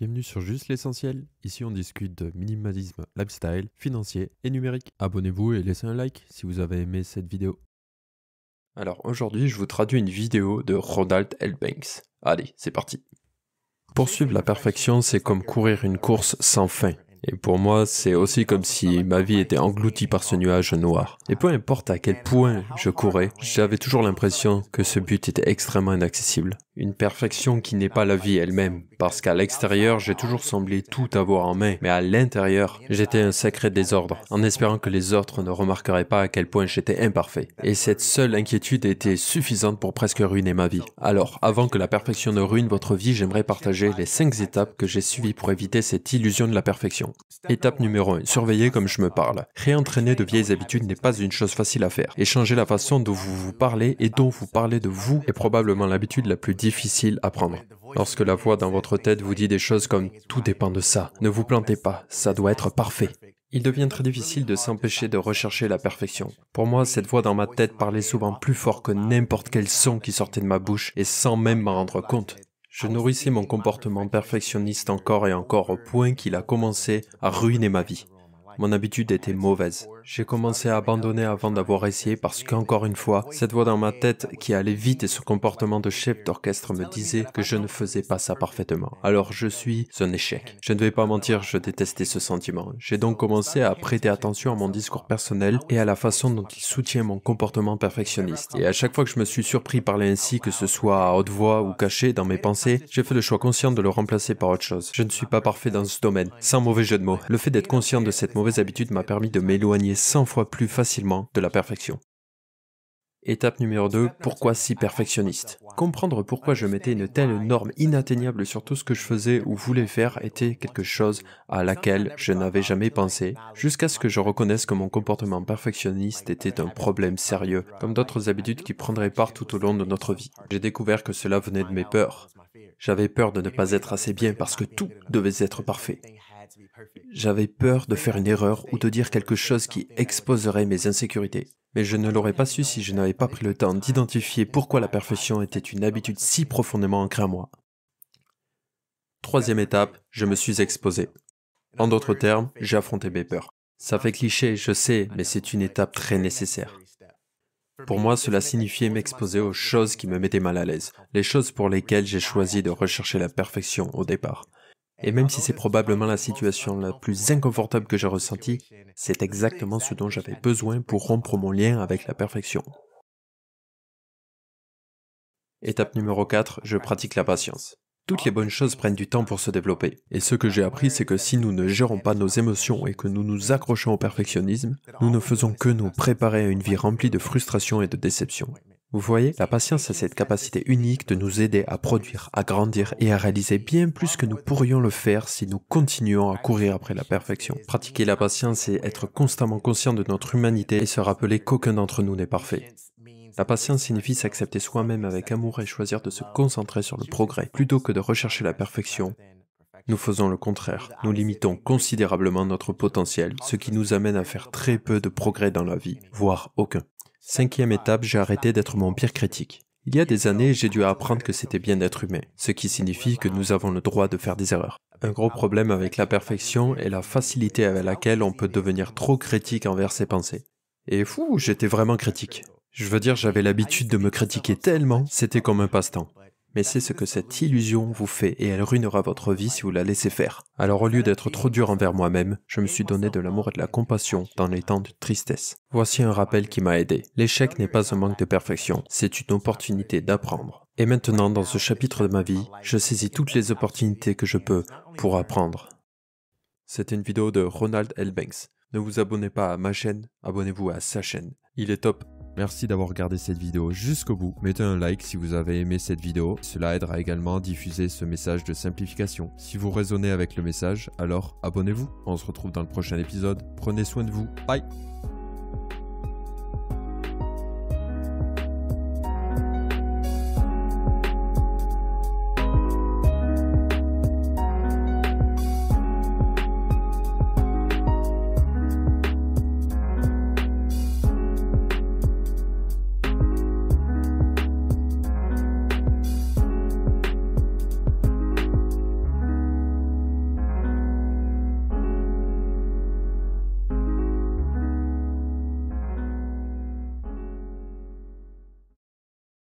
Bienvenue sur Juste l'essentiel. Ici, on discute de minimalisme, lifestyle, financier et numérique. Abonnez-vous et laissez un like si vous avez aimé cette vidéo. Alors aujourd'hui, je vous traduis une vidéo de Ronald Elbanks. Allez, c'est parti. Poursuivre la perfection, c'est comme courir une course sans fin. Et pour moi, c'est aussi comme si ma vie était engloutie par ce nuage noir. Et peu importe à quel point je courais, j'avais toujours l'impression que ce but était extrêmement inaccessible. Une perfection qui n'est pas la vie elle-même, parce qu'à l'extérieur, j'ai toujours semblé tout avoir en main, mais à l'intérieur, j'étais un sacré désordre, en espérant que les autres ne remarqueraient pas à quel point j'étais imparfait. Et cette seule inquiétude était suffisante pour presque ruiner ma vie. Alors, avant que la perfection ne ruine votre vie, j'aimerais partager les 5 étapes que j'ai suivies pour éviter cette illusion de la perfection. Étape numéro 1, surveiller comme je me parle. Réentraîner de vieilles habitudes n'est pas une chose facile à faire, et changer la façon dont vous vous parlez et dont vous parlez de vous est probablement l'habitude la plus difficile à prendre. Lorsque la voix dans votre tête vous dit des choses comme ⁇ Tout dépend de ça, ne vous plantez pas, ça doit être parfait ⁇ il devient très difficile de s'empêcher de rechercher la perfection. Pour moi, cette voix dans ma tête parlait souvent plus fort que n'importe quel son qui sortait de ma bouche, et sans même m'en rendre compte. Je nourrissais mon comportement perfectionniste encore et encore au point qu'il a commencé à ruiner ma vie. Mon habitude était mauvaise. J'ai commencé à abandonner avant d'avoir essayé parce qu'encore une fois, cette voix dans ma tête qui allait vite et ce comportement de chef d'orchestre me disait que je ne faisais pas ça parfaitement. Alors je suis un échec. Je ne vais pas mentir, je détestais ce sentiment. J'ai donc commencé à prêter attention à mon discours personnel et à la façon dont il soutient mon comportement perfectionniste. Et à chaque fois que je me suis surpris parler ainsi, que ce soit à haute voix ou caché dans mes pensées, j'ai fait le choix conscient de le remplacer par autre chose. Je ne suis pas parfait dans ce domaine, sans mauvais jeu de mots. Le fait d'être conscient de cette mauvaise habitude m'a permis de m'éloigner 100 fois plus facilement de la perfection. Étape numéro 2, pourquoi si perfectionniste Comprendre pourquoi je mettais une telle norme inatteignable sur tout ce que je faisais ou voulais faire était quelque chose à laquelle je n'avais jamais pensé, jusqu'à ce que je reconnaisse que mon comportement perfectionniste était un problème sérieux, comme d'autres habitudes qui prendraient part tout au long de notre vie. J'ai découvert que cela venait de mes peurs. J'avais peur de ne pas être assez bien parce que tout devait être parfait. J'avais peur de faire une erreur ou de dire quelque chose qui exposerait mes insécurités. Mais je ne l'aurais pas su si je n'avais pas pris le temps d'identifier pourquoi la perfection était une habitude si profondément ancrée en moi. Troisième étape, je me suis exposé. En d'autres termes, j'ai affronté mes peurs. Ça fait cliché, je sais, mais c'est une étape très nécessaire. Pour moi, cela signifiait m'exposer aux choses qui me mettaient mal à l'aise, les choses pour lesquelles j'ai choisi de rechercher la perfection au départ. Et même si c'est probablement la situation la plus inconfortable que j'ai ressentie, c'est exactement ce dont j'avais besoin pour rompre mon lien avec la perfection. Étape numéro 4, je pratique la patience. Toutes les bonnes choses prennent du temps pour se développer. Et ce que j'ai appris, c'est que si nous ne gérons pas nos émotions et que nous nous accrochons au perfectionnisme, nous ne faisons que nous préparer à une vie remplie de frustration et de déception. Vous voyez, la patience a cette capacité unique de nous aider à produire, à grandir et à réaliser bien plus que nous pourrions le faire si nous continuons à courir après la perfection. Pratiquer la patience, et être constamment conscient de notre humanité et se rappeler qu'aucun d'entre nous n'est parfait. La patience signifie s'accepter soi-même avec amour et choisir de se concentrer sur le progrès plutôt que de rechercher la perfection. Nous faisons le contraire, nous limitons considérablement notre potentiel, ce qui nous amène à faire très peu de progrès dans la vie, voire aucun. Cinquième étape, j'ai arrêté d'être mon pire critique. Il y a des années, j'ai dû apprendre que c'était bien d'être humain, ce qui signifie que nous avons le droit de faire des erreurs. Un gros problème avec la perfection est la facilité avec laquelle on peut devenir trop critique envers ses pensées. Et fou, j'étais vraiment critique. Je veux dire, j'avais l'habitude de me critiquer tellement, c'était comme un passe-temps mais c'est ce que cette illusion vous fait et elle ruinera votre vie si vous la laissez faire. Alors au lieu d'être trop dur envers moi-même, je me suis donné de l'amour et de la compassion dans les temps de tristesse. Voici un rappel qui m'a aidé. L'échec n'est pas un manque de perfection, c'est une opportunité d'apprendre. Et maintenant, dans ce chapitre de ma vie, je saisis toutes les opportunités que je peux pour apprendre. C'était une vidéo de Ronald Elbanks. Ne vous abonnez pas à ma chaîne, abonnez-vous à sa chaîne. Il est top Merci d'avoir regardé cette vidéo jusqu'au bout. Mettez un like si vous avez aimé cette vidéo. Cela aidera également à diffuser ce message de simplification. Si vous résonnez avec le message, alors abonnez-vous. On se retrouve dans le prochain épisode. Prenez soin de vous. Bye